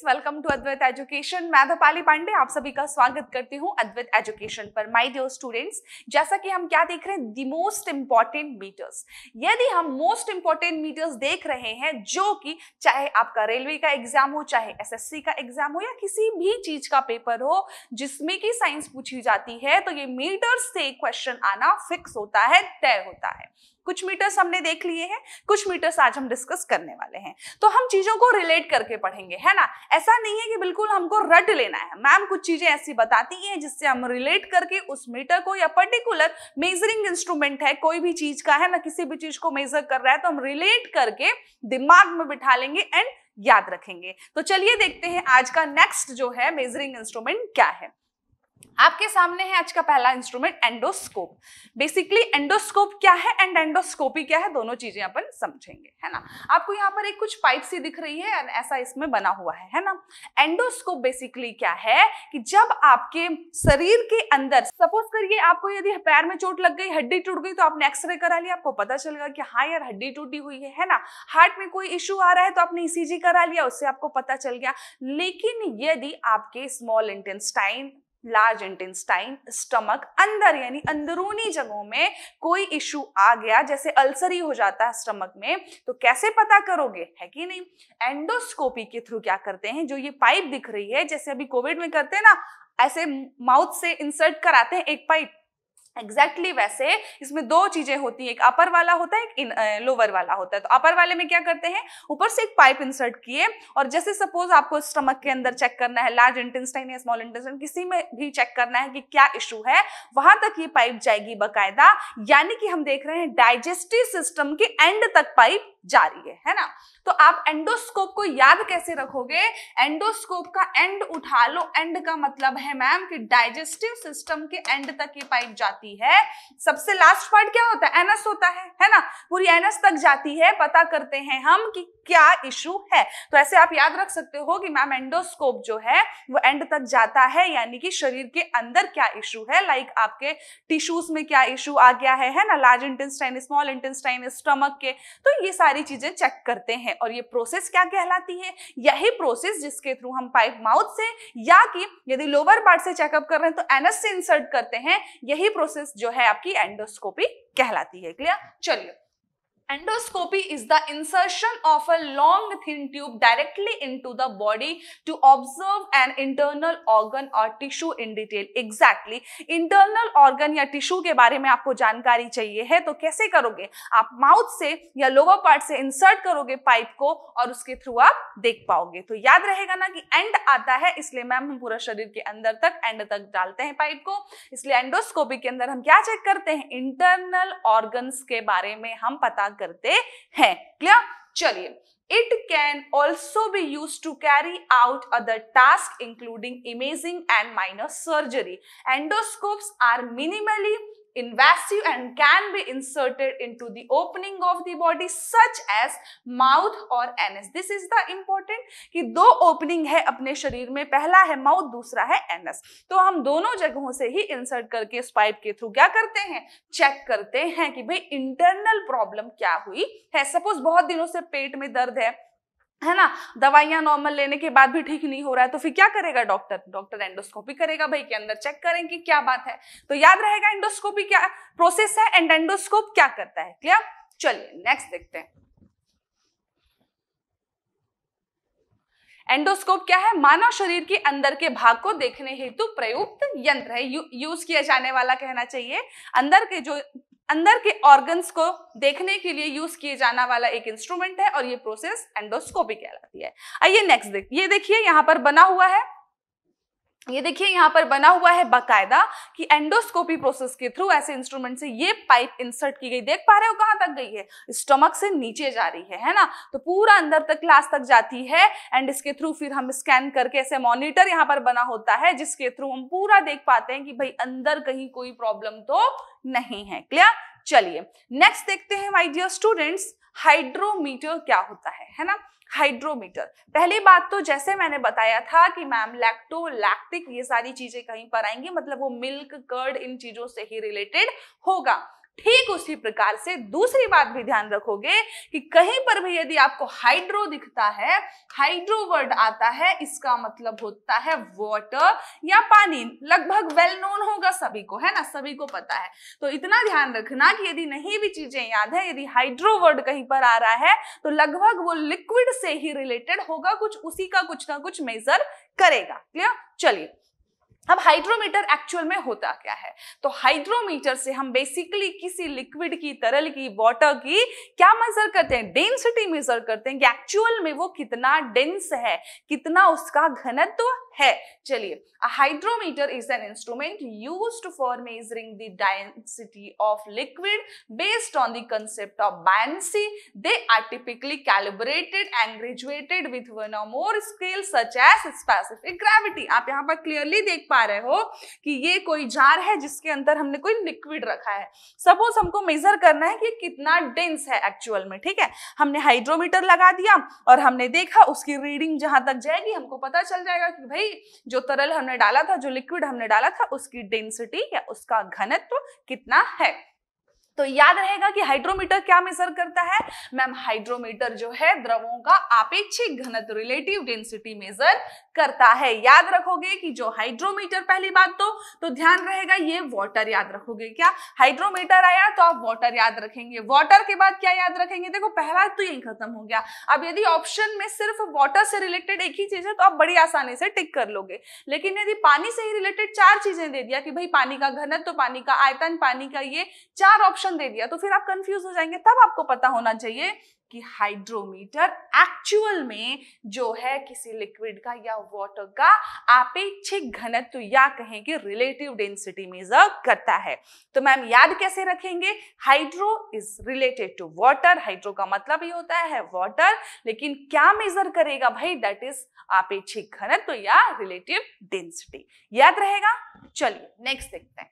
Students welcome to Advait education मैं दपाली पांडे आप सभी का स्वागत करती हूं अद्वैत एजुकेशन पर माय डियर स्टूडेंट्स जैसा कि हम क्या देख रहे हैं दी मोस्ट इंपॉर्टेंट मीटर्स यदि हम मोस्ट इंपॉर्टेंट मीटर्स देख रहे हैं जो कि चाहे आपका रेलवे का एग्जाम हो चाहे एसएससी का एग्जाम हो या किसी भी चीज का पेपर हो जिसमें की साइंस पूछी जाती है तो ये मीटर्स से क्वेश्चन आना फिक्स होता है तय होता है कुछ मीटर्स हमने देख लिए हैं कुछ मीटर्स आज हम डिस्कस करने वाले हैं तो हम चीजों को रिलेट करके पढ़ेंगे है ना ऐसा नहीं है कि बिल्कुल हमको रट लेना है मैम कुछ चीजें ऐसी बताती हैं जिससे हम रिलेट करके उस मीटर को या पर्टिकुलर मेजरिंग इंस्ट्रूमेंट है कोई भी चीज का है ना किसी भी चीज को मेजर कर रहा है तो हम रिलेट करके दिमाग में बिठा लेंगे एंड याद रखेंगे तो चलिए देखते हैं आज का नेक्स्ट जो है मेजरिंग इंस्ट्रूमेंट क्या है आपके सामने है आज का पहला इंस्ट्रूमेंट एंडोस्कोप बेसिकली एंडोस्कोप क्या है एंड एंडोस्कोपी क्या है दोनों चीजें अपन समझेंगे है ना आपको यहाँ पर एक कुछ पाइप सी दिख रही है एंड ऐसा इसमें बना हुआ है है ना एंडोस्कोप बेसिकली क्या है कि जब आपके शरीर के अंदर सपोज करिए आपको यदि पैर में चोट लग गई हड्डी टूट गई तो आपने एक्सरे करा लिया आपको पता चल गया कि हाँ यार हड्डी टूटी हुई है है ना हार्ट में कोई इश्यू आ रहा है तो आपने ईसीजी e करा लिया उससे आपको पता चल गया लेकिन यदि आपके small intestine large intestine stomach अंदर यानी अंदरूनी जगहों में कोई इश्यू आ गया जैसे अल्सर ही हो जाता है स्टमक में तो कैसे पता करोगे है कि नहीं एंडोस्कोपी के थ्रू क्या करते हैं जो ये पाइप दिख रही है जैसे अभी कोविड में करते हैं ना ऐसे माउथ से इंसर्ट कराते हैं एक पाइप एग्जैक्टली exactly वैसे इसमें दो चीजें होती हैं एक अपर वाला होता है एक लोअर वाला होता है तो अपर वाले में क्या करते हैं ऊपर से एक पाइप इंसर्ट किए और जैसे सपोज आपको स्टमक के अंदर चेक करना है लार्ज इंटेस्टाइन या स्मॉल इंटेस्टाइन किसी में भी चेक करना है कि क्या इशू है वहां तक ये पाइप जाएगी बाकायदा यानी कि हम देख रहे हैं डाइजेस्टिव सिस्टम के एंड तक पाइप जा रही है है ना तो आप एंडोस्कोप को याद कैसे रखोगे एंडोस्कोप का एंड उठा लो एंड का मतलब है मैम कि डाइजेस्टिव सिस्टम के एंड तक ये पाइप जाती जाती है सबसे लास्ट पार्ट क्या होता है एनएस होता है है ना पूरी एनएस तक जाती है पता करते हैं हम कि क्या इशू है तो ऐसे आप याद रख सकते हो कि मैम एंडोस्कोप जो है वो एंड तक जाता है यानी कि शरीर के अंदर क्या इशू है लाइक आपके टिश्यूज में क्या इशू आ गया है है ना large intestine small intestine stomach के तो ये सारी चीजें चेक करते हैं और ये प्रोसेस क्या कहलाती है यही प्रोसेस जिसके थ्रू हम पाइप माउथ से या कि यदि लोअर पार्ट से चेकअप कर रहे हैं तो एनस से इंसर्ट करते हैं यही प्रोसेस प्रोसेस जो है आपकी एंडोस्कोपी कहलाती है क्लियर चलिए Endoscopy is the insertion of a long thin tube directly into the body to observe an internal organ और tissue in detail exactly internal organ या टिश्यू के बारे में आपको जानकारी चाहिए है तो कैसे करोगे आप माउथ से या लोअर पार्ट से इंसर्ट करोगे पाइप को और उसके थ्रू आप देख पाओगे तो याद रहेगा ना कि एंड आता है इसलिए मैम हम पूरा शरीर के अंदर तक एंड तक डालते हैं पाइप को इसलिए एंडोस्कोपी के अंदर हम क्या चेक करते हैं इंटरनल ऑर्गन के बारे में हम पता करते हैं क्लियर चलिए it can also be use to carry out other task including imaging and minus surgery endoscope are minimally invasive and can be inserted into the opening of the body such as mouth or anus. This is the important कि दो opening है अपने शरीर में पहला है mouth दूसरा है anus. तो हम दोनों जगहों से ही insert करके उस पाइप के थ्रू क्या करते हैं चेक करते हैं कि भाई इंटरनल प्रॉब्लम क्या हुई है सपोज बहुत दिनों से पेट में दर्द है है ना दवाइयां नॉर्मल लेने के बाद भी ठीक नहीं हो रहा है तो फिर क्या करेगा डॉक्टर डॉक्टर एंडोस्कोपी करेगा भाई के अंदर चेक करें कि क्या बात है तो याद रहेगा एंडोस्कोपी क्या प्रोसेस है एंड एंडोस्कोप क्या करता है क्लियर चलिए नेक्स्ट देखते हैं एंडोस्कोप क्या है मानव शरीर के अंदर के भाग को देखने हेतु प्रयुक्त यंत्र है यू, यूज किया जाने वाला कहना चाहिए अंदर के जो अंदर के ऑर्गन्स को देखने के लिए यूज किए जाना वाला एक इंस्ट्रूमेंट है और ये प्रोसेस एंडोस्कोपी कहलाती है आइए नेक्स्ट देखिए ये देखिए यहाँ पर बना हुआ है ये देखिए यहाँ पर बना हुआ है बाकायदा कि एंडोस्कोपी प्रोसेस के थ्रू ऐसे इंस्ट्रूमेंट से ये पाइप इंसर्ट की गई देख पा रहे हो कहाँ तक गई है स्टमक से नीचे जा रही है है ना तो पूरा अंदर तक क्लास तक जाती है एंड इसके थ्रू फिर हम स्कैन करके ऐसे मॉनिटर यहाँ पर बना होता है जिसके थ्रू हम पूरा देख पाते हैं कि भाई अंदर कहीं कोई प्रॉब्लम तो नहीं है क्लियर चलिए नेक्स्ट देखते हैं माई डियर स्टूडेंट्स हाइड्रोमीटर क्या होता है है ना हाइड्रोमीटर पहली बात तो जैसे मैंने बताया था कि मैम लैक्टो लैक्टिक ये सारी चीजें कहीं पर आएंगी मतलब वो मिल्क कर्ड इन चीजों से ही रिलेटेड होगा ठीक उसी प्रकार से दूसरी बात भी ध्यान रखोगे कि कहीं पर भी यदि आपको हाइड्रो दिखता है हाइड्रो वर्ड आता है इसका मतलब होता है वॉटर या पानी लगभग वेल नोन होगा सभी को है ना सभी को पता है तो इतना ध्यान रखना कि यदि नहीं भी चीजें याद है यदि हाइड्रो वर्ड कहीं पर आ रहा है तो लगभग वो लिक्विड से ही रिलेटेड होगा कुछ उसी का कुछ ना कुछ मेजर करेगा क्लियर चलिए अब हाइड्रोमीटर एक्चुअल में होता क्या है तो हाइड्रोमीटर से हम बेसिकली किसी लिक्विड की तरल की वाटर की क्या मेजर करते हैं डेंसिटी मेजर करते हैं कि एक्चुअल में वो कितना डेंस है कितना उसका घनत्व है चलिए hydrometer is an instrument use for measuring the density of liquid based on the concept of buoyancy they are typically calibrated and graduated with one or more scale such as specific gravity आप यहाँ पर clearly देख पा रहे हो कि ये कोई जार है जिसके अंदर हमने कोई लिक्विड रखा है सपोज हमको मेजर करना है कि कितना डेंस है एक्चुअल में ठीक है हमने हाइड्रोमीटर लगा दिया और हमने देखा उसकी रीडिंग जहां तक जाएगी हमको पता चल जाएगा कि भाई गई जो तरल हमने डाला था जो लिक्विड हमने डाला था उसकी डेंसिटी या उसका घनत्व कितना है तो याद रहेगा कि हाइड्रोमीटर क्या मेजर करता है मैम हाइड्रोमीटर जो है द्रवों का आपेक्षिक घनत्व रिलेटिव डेंसिटी मेजर करता है याद रखोगे कि जो हाइड्रोमीटर पहली बात तो तो ध्यान रहेगा ये वाटर याद रखोगे क्या हाइड्रोमीटर आया तो आप वाटर याद रखेंगे वाटर के बाद क्या याद रखेंगे देखो पहला तो यही खत्म हो गया अब यदि ऑप्शन में सिर्फ वाटर से रिलेटेड एक ही चीज है तो आप बड़ी आसानी से टिक कर लोगे लेकिन यदि पानी से ही रिलेटेड चार चीजें दे दिया कि भाई पानी का घनत्व तो पानी का आयतन पानी का ये चार ऑप्शन ऑप्शन दे दिया तो फिर आप कंफ्यूज हो जाएंगे तब आपको पता होना चाहिए कि हाइड्रोमीटर एक्चुअल में जो है किसी लिक्विड का या वाटर का आपेक्षिक घनत्व या कहें कि रिलेटिव डेंसिटी मेजर करता है तो मैम याद कैसे रखेंगे hydro is related to water hydro का मतलब ही होता है वाटर लेकिन क्या मेजर करेगा भाई दैट इज आपेक्षिक घनत्व या रिलेटिव डेंसिटी याद रहेगा चलिए नेक्स्ट देखते हैं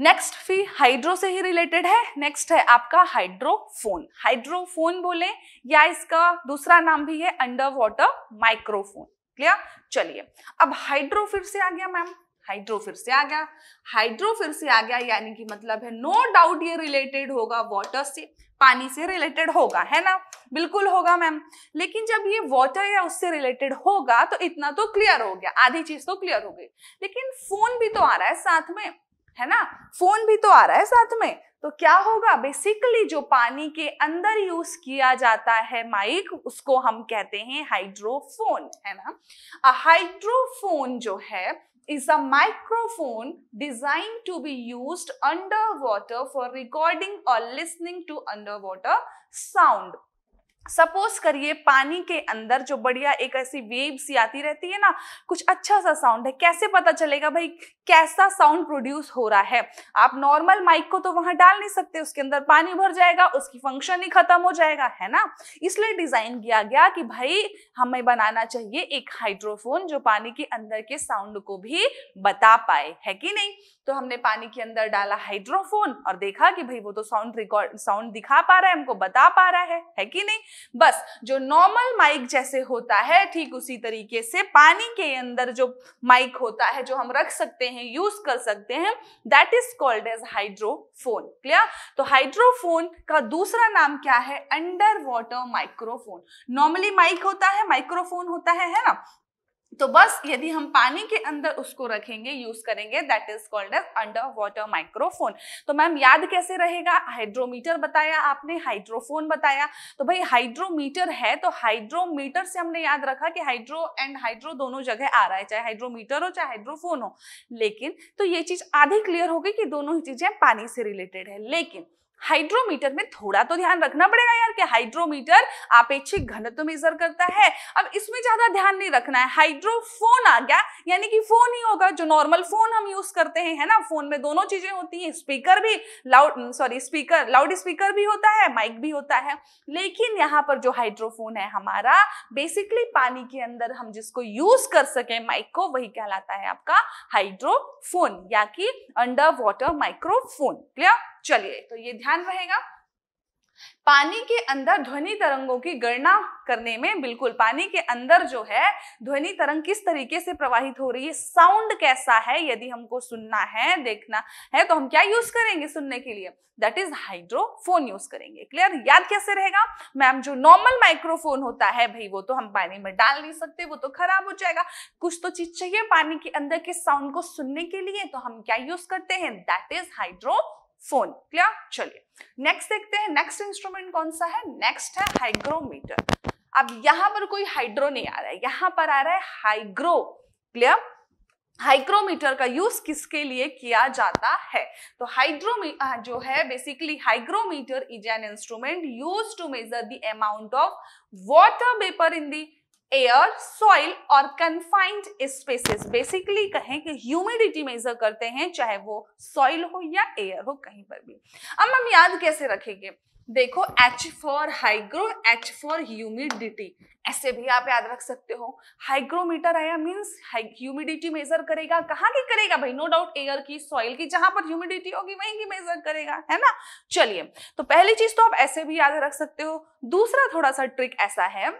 नेक्स्ट फी हाइड्रो से ही रिलेटेड है नेक्स्ट है आपका हाइड्रोफोन हाइड्रोफोन बोले या इसका दूसरा नाम भी है अंडर वॉटर माइक्रोफोन क्लियर चलिए अब हाइड्रो फिर से आ गया मैम हाइड्रो फिर से आ गया हाइड्रो फिर से आ गया यानी कि मतलब है नो no डाउट ये रिलेटेड होगा वॉटर से पानी से रिलेटेड होगा है ना बिल्कुल होगा मैम लेकिन जब ये वाटर या उससे रिलेटेड होगा तो इतना तो क्लियर हो गया आधी चीज तो क्लियर हो गई लेकिन फोन भी तो आ रहा है साथ में है ना फोन भी तो आ रहा है साथ में तो क्या होगा बेसिकली जो पानी के अंदर यूज किया जाता है माइक उसको हम कहते हैं हाइड्रोफोन है ना अ हाइड्रोफोन जो है is a microphone design to be used under water for recording or listening to under water sound suppose करिए पानी के अंदर जो बढ़िया एक ऐसी वेव सी आती रहती है ना कुछ अच्छा सा साउंड है कैसे पता चलेगा भाई कैसा साउंड प्रोड्यूस हो रहा है आप नॉर्मल माइक को तो वहां डाल नहीं सकते उसके अंदर पानी भर जाएगा उसकी फंक्शन ही खत्म हो जाएगा है ना इसलिए डिजाइन किया गया कि भाई हमें बनाना चाहिए एक हाइड्रोफोन जो पानी के अंदर के साउंड को भी बता पाए है कि नहीं तो हमने पानी के अंदर डाला हाइड्रोफोन और देखा कि भाई वो तो साउंड रिकॉर्ड साउंड दिखा पा रहा है हमको बता पा रहा है है कि नहीं बस जो नॉर्मल माइक जैसे होता है ठीक उसी तरीके से पानी के अंदर जो माइक होता है जो हम रख सकते हैं यूज कर सकते हैं that is called as hydrophone clear तो हाइड्रोफोन का दूसरा नाम क्या है under water microphone normally mic होता है माइक्रोफोन होता है है ना तो बस यदि हम पानी के अंदर उसको रखेंगे यूज करेंगे that is called as under water microphone तो मैम याद कैसे रहेगा हाइड्रोमीटर बताया आपने हाइड्रोफोन बताया तो भाई हाइड्रोमीटर है तो हाइड्रोमीटर से हमने याद रखा कि हाइड्रो एंड हाइड्रो दोनों जगह आ रहा है चाहे हाइड्रोमीटर हो चाहे हाइड्रोफोन हो लेकिन तो ये चीज आधी क्लियर होगी कि दोनों ही चीजें पानी से रिलेटेड है लेकिन हाइड्रोमीटर में थोड़ा तो ध्यान रखना पड़ेगा यार कि हाइड्रोमीटर आपेक्षिक घनत्व मेजर करता है अब इसमें ज्यादा ध्यान नहीं रखना है हाइड्रोफोन आ गया यानी कि फोन ही होगा जो नॉर्मल फोन हम यूज करते हैं है ना फोन में दोनों चीजें होती हैं स्पीकर भी loud sorry speaker loud speaker भी होता है माइक भी होता है लेकिन यहाँ पर जो हाइड्रोफोन है हमारा बेसिकली पानी के अंदर हम जिसको यूज कर सके माइक को वही कहलाता है आपका हाइड्रोफोन या कि अंडर वाटर माइक्रोफोन क्लियर चलिए तो ये ध्यान रहेगा पानी के अंदर ध्वनि तरंगों की गणना करने में बिल्कुल पानी के अंदर जो है ध्वनि तरंग किस तरीके से प्रवाहित हो रही है साउंड कैसा है यदि हमको सुनना है देखना है तो हम क्या यूज करेंगे सुनने के लिए दैट इज हाइड्रोफोन यूज करेंगे क्लियर याद कैसे रहेगा मैम जो नॉर्मल माइक्रोफोन होता है भाई वो तो हम पानी में डाल नहीं सकते वो तो खराब हो जाएगा कुछ तो चीज चाहिए पानी के अंदर के साउंड को सुनने के लिए तो हम क्या यूज करते हैं that is hydrophone clear चलिए नेक्स्ट देखते हैं नेक्स्ट इंस्ट्रूमेंट कौन सा है नेक्स्ट है हाइग्रोमीटर अब यहां पर कोई हाइड्रो नहीं आ रहा है यहां पर आ रहा है हाइग्रो क्लियर हाइग्रोमीटर का यूज किसके लिए किया जाता है तो हाइड्रोमी जो है basically hygrometer is an instrument use to measure the amount of water vapour in the air soil or confined spaces basically कहें कि ह्यूमिडिटी मेजर करते हैं चाहे वो सॉइल हो या एयर हो कहीं पर भी अब हम याद कैसे रखेंगे देखो H for hygro H for humidity ऐसे भी आप याद रख सकते हो हाइग्रोमीटर आया मीन्स ह्यूमिडिटी मेजर करेगा कहाँ की करेगा भाई नो डाउट एयर की सॉइल की जहां पर ह्यूमिडिटी होगी वहीं की मेजर करेगा है ना चलिए तो पहली चीज तो आप ऐसे भी याद रख सकते हो दूसरा थोड़ा सा ट्रिक ऐसा है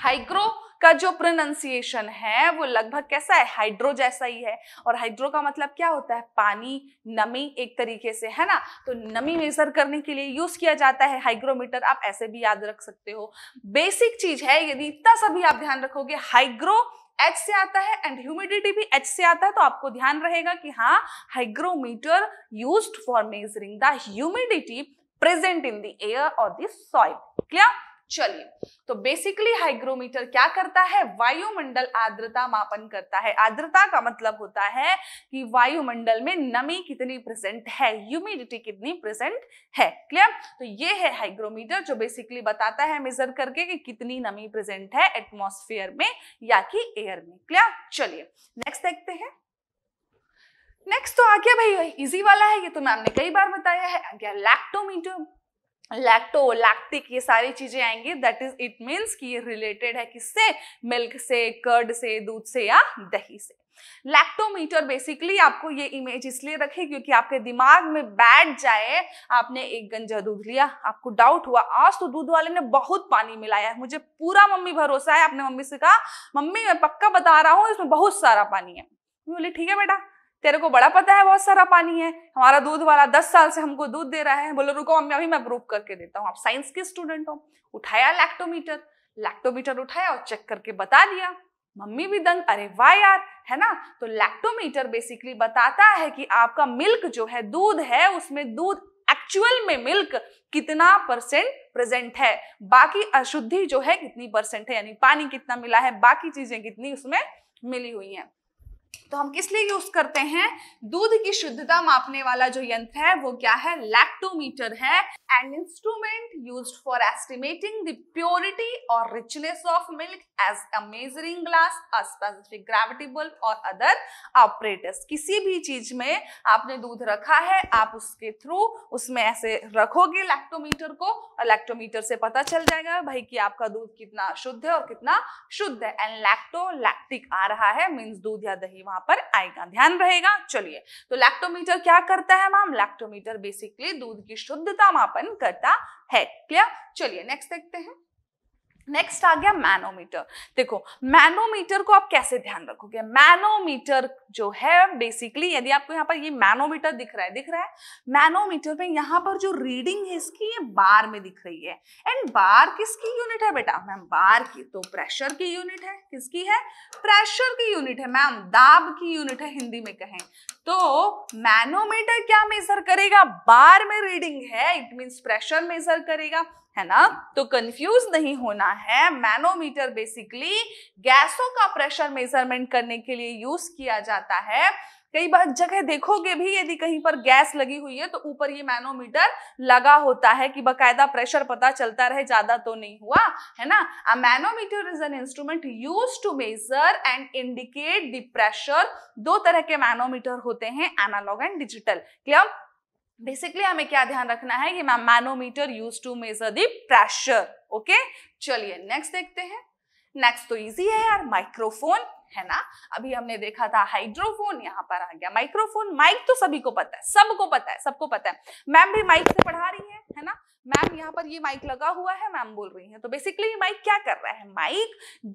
हाइग्रो का जो प्रोनाउंसिएशन है वो लगभग कैसा है हाइड्रो जैसा ही है और हाइड्रो का मतलब क्या होता है पानी नमी एक तरीके से है ना तो नमी मेजर करने के लिए यूज किया जाता है हाइग्रोमीटर आप ऐसे भी याद रख सकते हो बेसिक चीज है यदि इतना सभी आप ध्यान रखोगे हाइग्रो एच से आता है एंड ह्यूमिडिटी भी एच से आता है तो आपको ध्यान रहेगा कि हाँ hygrometer use for measuring the humidity present in the air or soil soil clear चलिए तो बेसिकली हाइग्रोमीटर क्या करता है वायुमंडल आर्द्रता मापन करता है आर्द्रता का मतलब होता है कि वायुमंडल में नमी कितनी प्रेजेंट है ह्यूमिडिटी कितनी प्रेजेंट है क्लियर तो ये है हाइग्रोमीटर जो बेसिकली बताता है मेजर करके कि कितनी नमी प्रेजेंट है एटमोस्फेयर में या कि एयर में क्लियर चलिए नेक्स्ट देखते हैं नेक्स्ट तो आ गया भाई इजी वाला है ये तो मैम ने कई बार बताया है आ गया लैक्टोमीटर लैक्टो लैक्टिक ये सारी चीजें आएंगी दैट इज इट मीन्स कि ये रिलेटेड है किससे मिल्क से कर्ड से दूध से या दही से लैक्टोमीटर बेसिकली आपको ये इमेज इसलिए रखे क्योंकि आपके दिमाग में बैठ जाए आपने एक गंजा दूध लिया आपको डाउट हुआ आज तो दूध वाले ने बहुत पानी मिलाया है मुझे पूरा मम्मी भरोसा है आपने मम्मी से कहा मम्मी मैं पक्का बता रहा हूँ इसमें बहुत सारा पानी है बोले ठीक है बेटा तेरे को बड़ा पता है बहुत सारा पानी है हमारा दूध वाला दस साल से हमको दूध दे रहा है बोलो रुको मम्मी अभी मैं प्रूफ करके देता हूँ आप साइंस के स्टूडेंट हो उठाया लैक्टोमीटर लैक्टोमीटर उठाया और चेक करके बता दिया मम्मी भी दंग अरे वाह यार है ना तो लैक्टोमीटर बेसिकली बताता है कि आपका मिल्क जो है दूध है उसमें दूध एक्चुअल में मिल्क कितना परसेंट प्रेजेंट है बाकी अशुद्धि जो है कितनी परसेंट है यानी पानी कितना मिला है बाकी चीजें कितनी उसमें मिली हुई हैं तो हम किस लिए यूज करते हैं दूध की शुद्धता मापने वाला जो यंत्र है वो क्या है लैक्टोमीटर है an instrument use for estimating the purity or richness of milk as a measuring glass a specific gravity bulb or other operators किसी भी चीज में आपने दूध रखा है आप उसके थ्रू उसमें ऐसे रखोगे लैक्टोमीटर को और लैक्टोमीटर से पता चल जाएगा भाई कि आपका दूध कितना शुद्ध है और कितना शुद्ध है एंड लैक्टो लैक्टिक आ रहा है मीन्स दूध या दही भी वहां पर आएगा ध्यान रहेगा चलिए तो लैक्टोमीटर क्या करता है मैम लैक्टोमीटर बेसिकली दूध की शुद्धता मापन करता है क्लियर चलिए नेक्स्ट देखते हैं नेक्स्ट आ गया मैनोमीटर देखो मैनोमीटर को आप कैसे ध्यान रखोगे मैनोमीटर जो है बेसिकली यदि आपको यहाँ पर ये मैनोमीटर दिख रहा है दिख रहा है मैनोमीटर में यहाँ पर जो रीडिंग है इसकी ये बार में दिख रही है एंड बार किसकी यूनिट है बेटा मैम बार की तो प्रेशर की यूनिट है किसकी है प्रेशर की यूनिट है मैम दाब की यूनिट है हिंदी में कहें तो मैनोमीटर क्या मेजर करेगा बार में रीडिंग है इट मीन्स प्रेशर मेजर करेगा है ना तो कंफ्यूज नहीं होना है मैनोमीटर बेसिकली गैसों का प्रेशर मेजरमेंट करने के लिए यूज किया जाता है कई बार जगह देखोगे भी यदि कहीं पर गैस लगी हुई है तो ऊपर ये मैनोमीटर लगा होता है कि बकायदा प्रेशर पता चलता रहे ज्यादा तो नहीं हुआ है ना a manometer is an instrument use to measure and indicate the pressure दो तरह के मैनोमीटर होते हैं analog and digital clear basically हमें क्या ध्यान रखना है कि manometer use to measure the pressure okay चलिए नेक्स्ट देखते हैं नेक्स्ट तो इजी है यार माइक्रोफोन है ना अभी हमने देखा था हाइड्रोफोन यहाँ पर आ गया माइक्रोफोन माइक तो सभी को पता है सबको पता है सबको पता है मैम भी माइक से पढ़ा रही है है ना मैम यहाँ पर ये माइक लगा हुआ है मैम बोल रही है तो बेसिकली माइक क्या कर रहा है माइक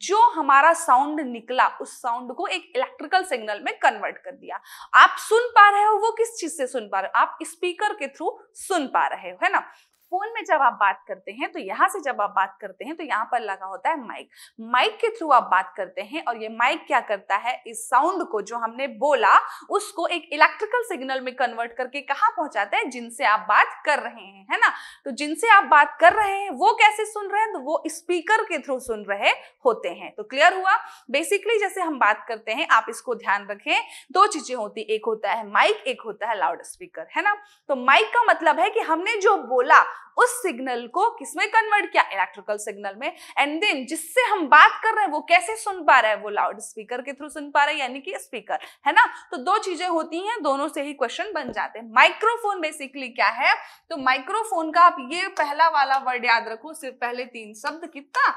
जो हमारा साउंड निकला उस साउंड को एक इलेक्ट्रिकल सिग्नल में कन्वर्ट कर दिया आप सुन पा रहे हो वो किस चीज से सुन पा रहे हो आप स्पीकर के थ्रू सुन पा रहे हो है ना फोन में जब आप बात करते हैं तो यहाँ से जब आप बात करते हैं तो यहाँ पर लगा होता है माइक माइक के थ्रू आप बात करते हैं और ये माइक क्या करता है इस साउंड को जो हमने बोला उसको एक इलेक्ट्रिकल सिग्नल में कन्वर्ट करके कहाँ पहुंचाता है जिनसे आप बात कर रहे हैं है ना तो जिनसे आप बात कर रहे हैं वो कैसे सुन रहे हैं तो वो स्पीकर के थ्रू सुन रहे होते हैं तो क्लियर हुआ बेसिकली जैसे हम बात करते हैं आप इसको ध्यान रखें दो चीजें होती एक होता है माइक एक होता है लाउड स्पीकर है ना तो माइक का मतलब है कि हमने जो बोला उस सिग्नल को किसमें कन्वर्ट किया इलेक्ट्रिकल सिग्नल में एंड देन जिससे हम बात कर रहे हैं वो कैसे सुन पा रहा है वो लाउड स्पीकर के थ्रू सुन पा रहा है यानी कि स्पीकर है ना तो दो चीजें होती हैं दोनों से ही क्वेश्चन बन जाते हैं माइक्रोफोन बेसिकली क्या है तो माइक्रोफोन का आप ये पहला वाला वर्ड याद रखो सिर्फ पहले तीन शब्द कितना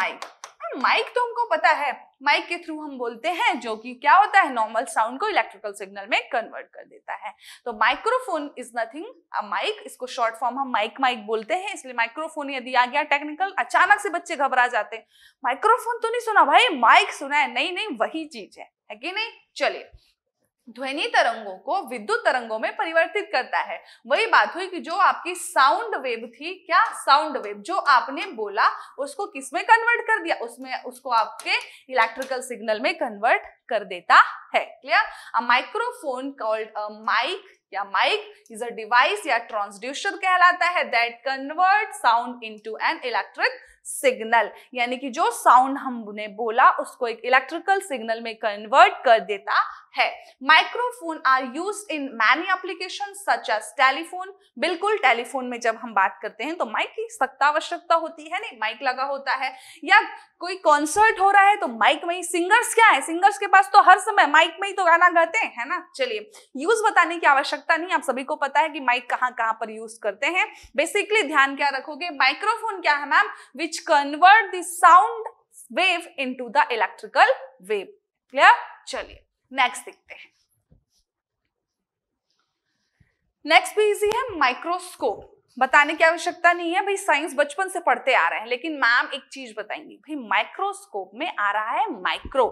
माइक माइक तो हमको पता है माइक के थ्रू हम बोलते हैं जो कि क्या होता है नॉर्मल साउंड को इलेक्ट्रिकल सिग्नल में कन्वर्ट कर देता है तो microphone is nothing a mic इसको शॉर्ट फॉर्म हम माइक माइक बोलते हैं इसलिए माइक्रोफोन यदि आ गया टेक्निकल अचानक से बच्चे घबरा जाते हैं माइक्रोफोन तो नहीं सुना भाई माइक सुना है नहीं नहीं वही चीज है, है कि नहीं चलिए ध्वनि तरंगों को विद्युत तरंगों में परिवर्तित करता है वही बात हुई कि जो आपकी साउंड वेव थी क्या साउंड वेव जो आपने बोला उसको किस में कन्वर्ट कर दिया उसमें उसको आपके इलेक्ट्रिकल सिग्नल में कन्वर्ट कर देता है clear a microphone called mic या माइक इज अ डिवाइस या ट्रांसड्यूसर कहलाता है that convert sound to an electric signal यानी कि जो साउंड हमने बोला उसको एक इलेक्ट्रिकल सिग्नल में कन्वर्ट कर देता है microphone are use in many application such as telephone बिल्कुल टेलीफोन में जब हम बात करते हैं तो माइक की सख्त आवश्यकता होती है नहीं माइक लगा होता है या कोई कॉन्सर्ट हो रहा है तो माइक में ही सिंगर्स क्या है सिंगर्स के पास तो हर समय माइक में ही तो गाना गाते हैं है ना चलिए यूज बताने की आवश्यकता नहीं आप सभी को पता है कि माइक कहाँ कहाँ पर यूज करते हैं बेसिकली ध्यान क्या रखोगे माइक्रोफोन क्या है ma'am which convert the sound wave to the electrical wave clear चलिए नेक्स्ट देखते हैं नेक्स्ट भी इजी है माइक्रोस्कोप बताने की आवश्यकता नहीं है भाई साइंस बचपन से पढ़ते आ रहे हैं लेकिन मैम एक चीज बताएंगी भाई माइक्रोस्कोप में आ रहा है माइक्रो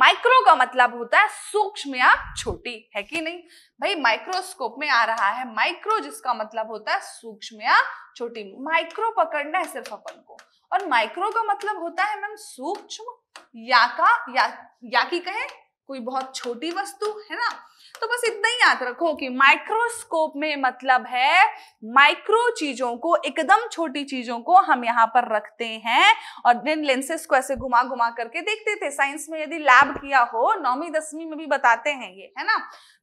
माइक्रो का मतलब होता है सूक्ष्म या छोटी है कि नहीं भाई माइक्रोस्कोप में आ रहा है माइक्रो जिसका मतलब होता है सूक्ष्म या छोटी माइक्रो पकड़ना है सिर्फ अपन को और माइक्रो का मतलब होता है मैम सूक्ष्म या का या, या की कहे कोई बहुत छोटी वस्तु है ना तो बस इतना ही याद रखो कि माइक्रोस्कोप में मतलब है माइक्रो चीजों को एकदम छोटी चीजों को हम यहाँ पर रखते हैं और देन लेंसेस को ऐसे घुमा घुमा करके देखते थे साइंस में यदि लैब किया हो नौवीं दसवीं में भी बताते हैं ये है ना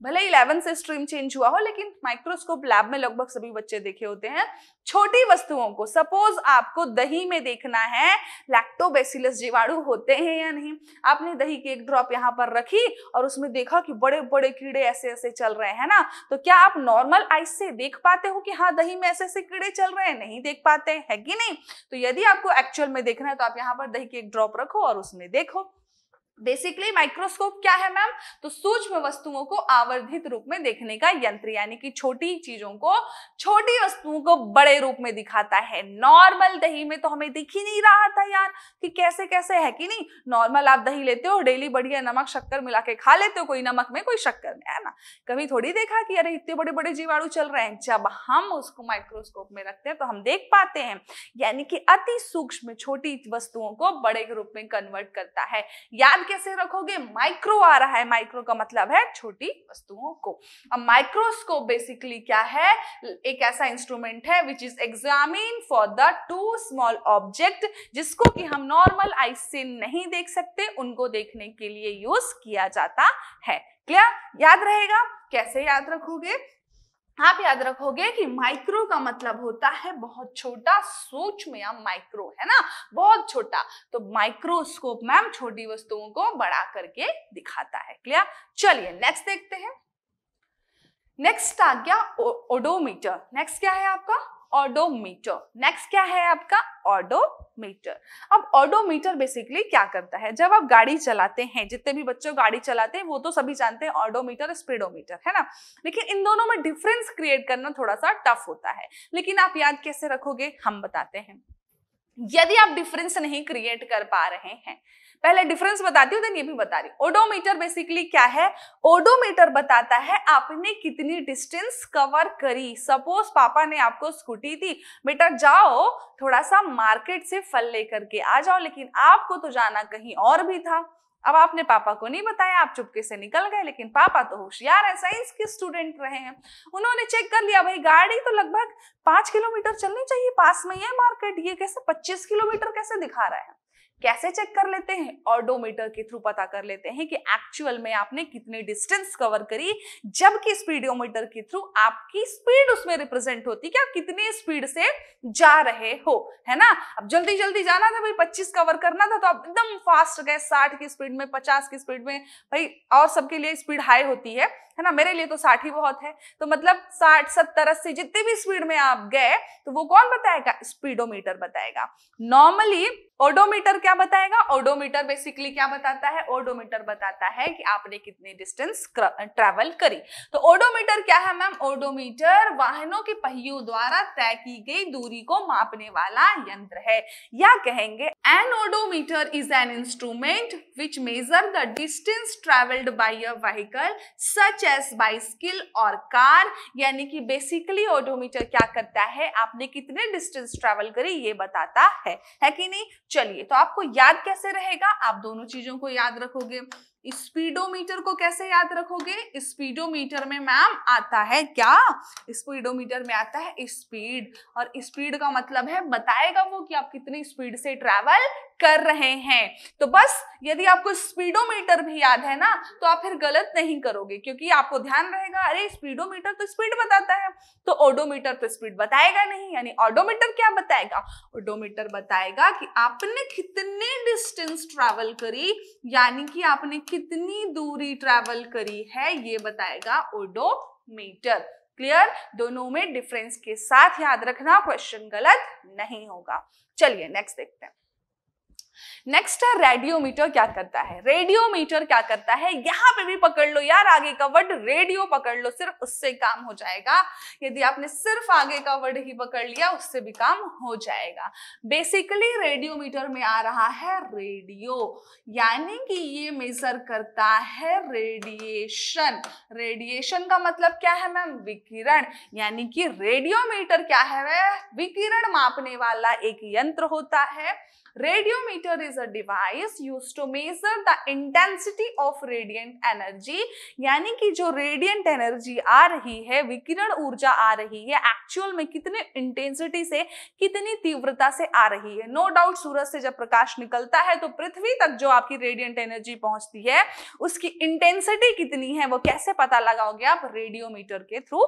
भले इलेवन से स्ट्रीम चेंज हुआ हो लेकिन माइक्रोस्कोप लैब में लगभग सभी बच्चे देखे होते हैं छोटी वस्तुओं को सपोज आपको दही में देखना है लैक्टोबेसिलस जीवाणु होते हैं या नहीं आपने दही की एक ड्रॉप यहाँ पर रखी और उसमें देखा कि बड़े बड़े कीड़े कीड़े ऐसे ऐसे चल रहे हैं ना तो क्या आप नॉर्मल आइस से देख पाते हो कि हाँ दही में ऐसे ऐसे कीड़े चल रहे हैं नहीं देख पाते है कि नहीं तो यदि आपको एक्चुअल में देखना है तो आप यहाँ पर दही की एक ड्रॉप रखो और उसमें देखो बेसिकली माइक्रोस्कोप क्या है मैम तो सूक्ष्म वस्तुओं को आवर्धित रूप में देखने का यंत्र यानी कि छोटी चीजों को छोटी वस्तुओं को बड़े रूप में दिखाता है नॉर्मल दही में तो हमें दिख ही नहीं रहा था यार कि कैसे कैसे है कि नहीं नॉर्मल आप दही लेते हो डेली बढ़िया नमक शक्कर मिला के खा लेते हो कोई नमक में कोई शक्कर में है ना कभी थोड़ी देखा कि अरे इतने बड़े बड़े जीवाणु चल रहे हैं जब हम उसको माइक्रोस्कोप में रखते हैं तो हम देख पाते हैं यानी कि अति सूक्ष्म छोटी वस्तुओं को बड़े रूप में कन्वर्ट करता है याद कैसे रखोगे माइक्रो आ रहा है माइक्रो का मतलब है छोटी वस्तुओं को अब माइक्रोस्कोप बेसिकली क्या है एक ऐसा इंस्ट्रूमेंट है which is examine for the too small object जिसको कि हम नॉर्मल आई से नहीं देख सकते उनको देखने के लिए यूज किया जाता है क्लियर याद रहेगा कैसे याद रखोगे आप याद रखोगे कि माइक्रो का मतलब होता है बहुत छोटा सूक्ष्म या माइक्रो है ना बहुत छोटा तो माइक्रोस्कोप मैम छोटी वस्तुओं को बड़ा करके दिखाता है क्लियर चलिए नेक्स्ट देखते हैं नेक्स्ट आ गया ओडोमीटर नेक्स्ट क्या है आपका ऑडोमीटर नेक्स्ट क्या है आपका ऑडोमीटर अब ऑडोमीटर बेसिकली क्या करता है जब आप गाड़ी चलाते हैं जितने भी बच्चों गाड़ी चलाते हैं वो तो सभी जानते हैं ऑडोमीटर स्पीडोमीटर है ना लेकिन इन दोनों में डिफरेंस क्रिएट करना थोड़ा सा टफ होता है लेकिन आप याद कैसे रखोगे हम बताते हैं यदि आप डिफरेंस नहीं क्रिएट कर पा रहे हैं पहले डिफरेंस बताती हूँ देन ये भी बता रही हूँ ओडोमीटर बेसिकली क्या है ओडोमीटर बताता है आपने कितनी डिस्टेंस कवर करी सपोज पापा ने आपको स्कूटी दी बेटा जाओ थोड़ा सा मार्केट से फल लेकर के आ जाओ लेकिन आपको तो जाना कहीं और भी था अब आपने पापा को नहीं बताया आप चुपके से निकल गए लेकिन पापा तो होशियार है साइंस के स्टूडेंट रहे हैं उन्होंने चेक कर लिया भाई गाड़ी तो लगभग पांच किलोमीटर चलनी चाहिए पास में ये है मार्केट ये कैसे पच्चीस किलोमीटर कैसे दिखा रहा है कैसे चेक कर लेते हैं ऑडोमीटर के थ्रू पता कर लेते हैं कि एक्चुअल में आपने कितने डिस्टेंस कवर करी जबकि स्पीडोमीटर के थ्रू आपकी स्पीड उसमें रिप्रेजेंट होती कि आप कितने स्पीड से जा रहे हो है ना अब जल्दी जल्दी जाना था भाई पच्चीस कवर करना था तो आप एकदम फास्ट गए साठ की स्पीड में पचास की स्पीड में भाई और सबके लिए स्पीड हाई होती है है ना मेरे लिए तो साठ ही बहुत है तो मतलब साठ सत्तर अस्सी जितनी भी स्पीड में आप गए तो वो कौन बताएगा स्पीडोमीटर बताएगा नॉर्मली ओडोमीटर क्या बताएगा ओडोमीटर बेसिकली क्या बताता है ओडोमीटर बताता है कि आपने कितनी डिस्टेंस ट्रेवल करी तो ओडोमीटर क्या है मैम ओडोमीटर वाहनों के पहियों द्वारा तय की गई दूरी को मापने वाला यंत्र है या कहेंगे An odometer is an instrument which measures the distance traveled by a vehicle such as bicycle or car यानी कि basically odometer क्या करता है आपने कितने distance travel करी ये बताता है है कि नहीं चलिए तो आपको याद कैसे रहेगा आप दोनों चीजों को याद रखोगे स्पीडोमीटर को कैसे याद रखोगे स्पीडोमीटर में मैम आता है क्या स्पीडोमीटर में आता है स्पीड और स्पीड का मतलब है बताएगा वो कि आप कितनी स्पीड से ट्रैवल कर रहे हैं तो बस यदि आपको स्पीडोमीटर भी याद है ना तो आप फिर गलत नहीं करोगे क्योंकि आपको ध्यान रहेगा अरे स्पीडोमीटर तो स्पीड बताता है तो ओडोमीटर तो स्पीड बताएगा नहीं यानी ऑडोमीटर क्या बताएगा ओडोमीटर बताएगा कि आपने कितनी डिस्टेंस ट्रैवल करी यानी कि आपने कि कितनी दूरी ट्रेवल करी है ये बताएगा ओडोमीटर क्लियर दोनों में डिफरेंस के साथ याद रखना क्वेश्चन गलत नहीं होगा चलिए नेक्स्ट देखते हैं नेक्स्ट है रेडियोमीटर क्या करता है रेडियोमीटर क्या करता है यहां पे भी पकड़ लो यार आगे का वर्ड रेडियो पकड़ लो सिर्फ उससे काम हो जाएगा यदि आपने सिर्फ आगे का वर्ड ही पकड़ लिया उससे भी काम हो जाएगा बेसिकली रेडियोमीटर में आ रहा है रेडियो यानी कि ये मेजर करता है रेडिएशन रेडिएशन का मतलब क्या है मैम विकिरण यानी कि रेडियोमीटर क्या है विकिरण मापने वाला एक यंत्र होता है radiometer is a device used to measure the intensity of radiant energy यानी कि जो radiant energy आ रही है विकिरण ऊर्जा आ रही है एक्चुअल में कितने इंटेंसिटी से कितनी तीव्रता से आ रही है नो डाउट सूरज से जब प्रकाश निकलता है तो पृथ्वी तक जो आपकी रेडियंट एनर्जी पहुंचती है उसकी इंटेंसिटी कितनी है वो कैसे पता लगाओगे आप रेडियोमीटर के थ्रू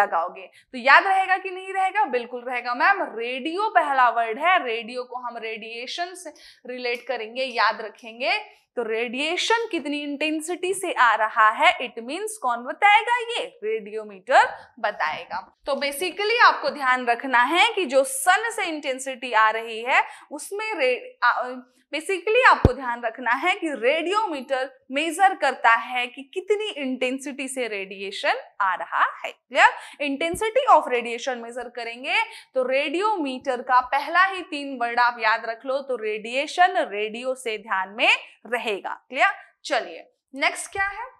लगाओगे तो याद रहेगा कि नहीं रहेगा बिल्कुल रहेगा मैम रेडियो पहला वर्ड है रेडियो को हम रेडिएशन रेडिएशन से रिलेट करेंगे याद रखेंगे तो रेडिएशन कितनी इंटेंसिटी से आ रहा है इट मींस कौन बताएगा ये रेडियोमीटर बताएगा तो बेसिकली आपको ध्यान रखना है कि जो सन से इंटेंसिटी आ रही है उसमें बेसिकली आपको ध्यान रखना है कि रेडियोमीटर मेजर करता है कि कितनी इंटेंसिटी से रेडिएशन आ रहा है clear intensity of radiation measure करेंगे तो रेडियोमीटर का पहला ही तीन वर्ड आप याद रख लो तो रेडिएशन रेडियो से ध्यान में रहेगा क्लियर चलिए नेक्स्ट क्या है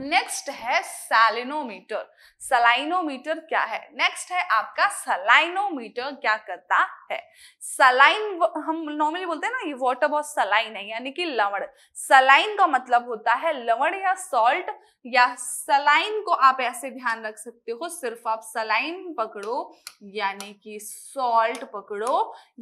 नेक्स्ट है सैलिनोमीटर सलाइनोमीटर क्या है नेक्स्ट है आपका सलाइनोमीटर क्या करता है सलाइन हम नॉर्मली बोलते हैं ना ये वाटर बहुत सलाइन है यानी कि लवण सलाइन का मतलब होता है लवण या सॉल्ट या सलाइन को आप ऐसे ध्यान रख सकते हो सिर्फ आप सलाइन पकड़ो यानी कि सॉल्ट पकड़ो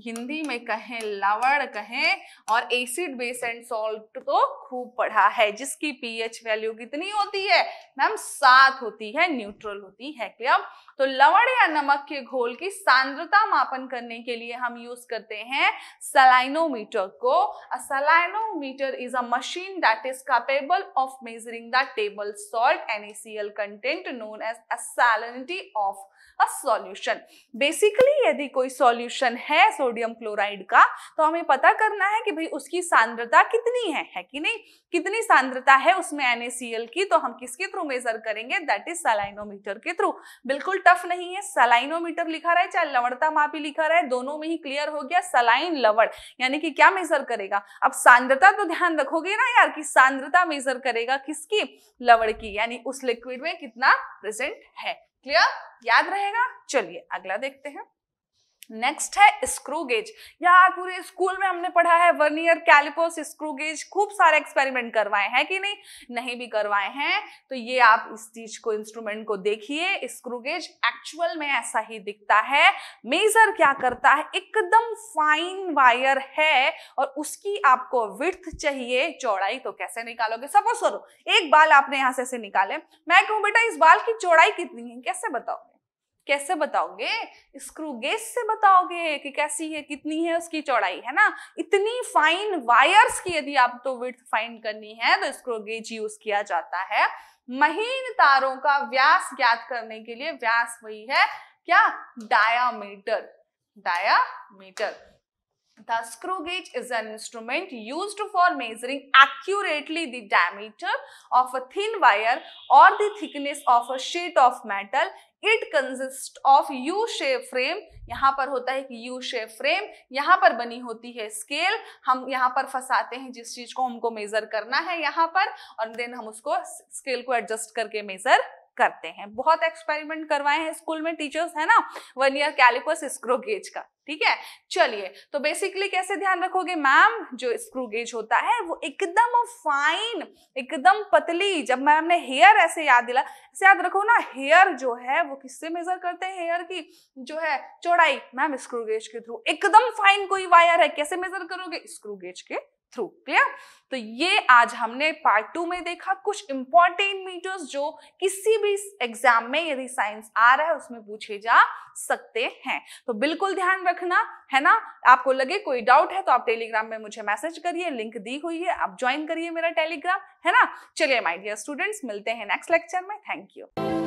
हिंदी में कहें लवण कहें और एसिड बेस एंड सॉल्ट तो खूब पढ़ा है जिसकी पीएच वैल्यू कितनी हो होती है मैम सात होती है न्यूट्रल होती है क्लियर तो लवण या नमक के घोल की सांद्रता मापन करने के लिए हम यूज करते हैं सलाइनोमीटर को a salinometer is a machine that is capable of measuring the table salt NaCl content known as a salinity of a solution basically यदि कोई सॉल्यूशन है सोडियम क्लोराइड का तो हमें पता करना है कि भाई उसकी सांद्रता कितनी है है कि नहीं कितनी सांद्रता है उसमें NaCl की तो हम किसके थ्रू मेजर करेंगे दैट इज सलाइनोमीटर के थ्रू बिल्कुल टफ नहीं है सलाइनोमीटर लिखा रहा है चाहे लवणता मापी लिखा रहा है दोनों में ही क्लियर हो गया सलाइन लवण यानी कि क्या मेजर करेगा अब सांद्रता तो ध्यान रखोगे ना यार कि सांद्रता मेजर करेगा किसकी लवण की यानी उस लिक्विड में कितना प्रेजेंट है क्लियर याद रहेगा चलिए अगला देखते हैं नेक्स्ट है स्क्रू गेज यार पूरे स्कूल में हमने पढ़ा है वन ईयर स्क्रू गेज खूब सारे एक्सपेरिमेंट करवाए हैं कि नहीं नहीं भी करवाए हैं तो ये आप इस चीज को इंस्ट्रूमेंट को देखिए स्क्रू गेज एक्चुअल में ऐसा ही दिखता है मेजर क्या करता है एकदम फाइन वायर है और उसकी आपको विर्थ चाहिए चौड़ाई तो कैसे निकालोगे सपोज करो एक बाल आपने यहां से ऐसे निकाले मैं कहूँ बेटा इस बाल की चौड़ाई कितनी है कैसे बताओगे कैसे बताओगे स्क्रू गेज से बताओगे कि कैसी है कितनी है उसकी चौड़ाई है ना इतनी फाइन वायर्स की यदि आप तो विथ फाइंड करनी है तो स्क्रू गेज यूज किया जाता है महीन तारों का व्यास ज्ञात करने के लिए व्यास वही है क्या diameter diameter The screw gauge is an instrument used for measuring accurately the diameter of a thin wire or the thickness of a sheet of metal. It consist of U shape frame यहाँ पर होता है कि you shape frame यहाँ पर बनी होती है स्केल हम यहाँ पर फंसाते हैं जिस चीज को हमको मेजर करना है यहाँ पर और देन हम उसको स्केल को एडजस्ट करके मेजर करते हैं बहुत एक्सपेरिमेंट करवाए हैं स्कूल में टीचर्स है ना vernier calipers screw gauge का ठीक है चलिए तो बेसिकली कैसे ध्यान रखोगे मैम जो स्क्रू गेज होता है वो एकदम फाइन एकदम पतली जब मैम ने हेयर ऐसे याद दिला ऐसे याद रखो ना हेयर जो है वो किससे मेजर करते हैं हेयर की जो है चौड़ाई मैम स्क्रू गेज के थ्रू एकदम फाइन कोई वायर है कैसे मेजर करोगे स्क्रू गेज के थ्रू क्लियर तो ये आज हमने पार्ट टू में देखा कुछ इंपॉर्टेंट मीटर्स जो किसी भी एग्जाम में यदि साइंस आ रहा है उसमें पूछे जा सकते हैं तो बिल्कुल ध्यान रखना है ना आपको लगे कोई डाउट है तो आप टेलीग्राम में मुझे मैसेज करिए लिंक दी हुई है आप ज्वाइन करिए मेरा टेलीग्राम है ना चलिए माई डियर स्टूडेंट्स मिलते हैं नेक्स्ट लेक्चर में थैंक यू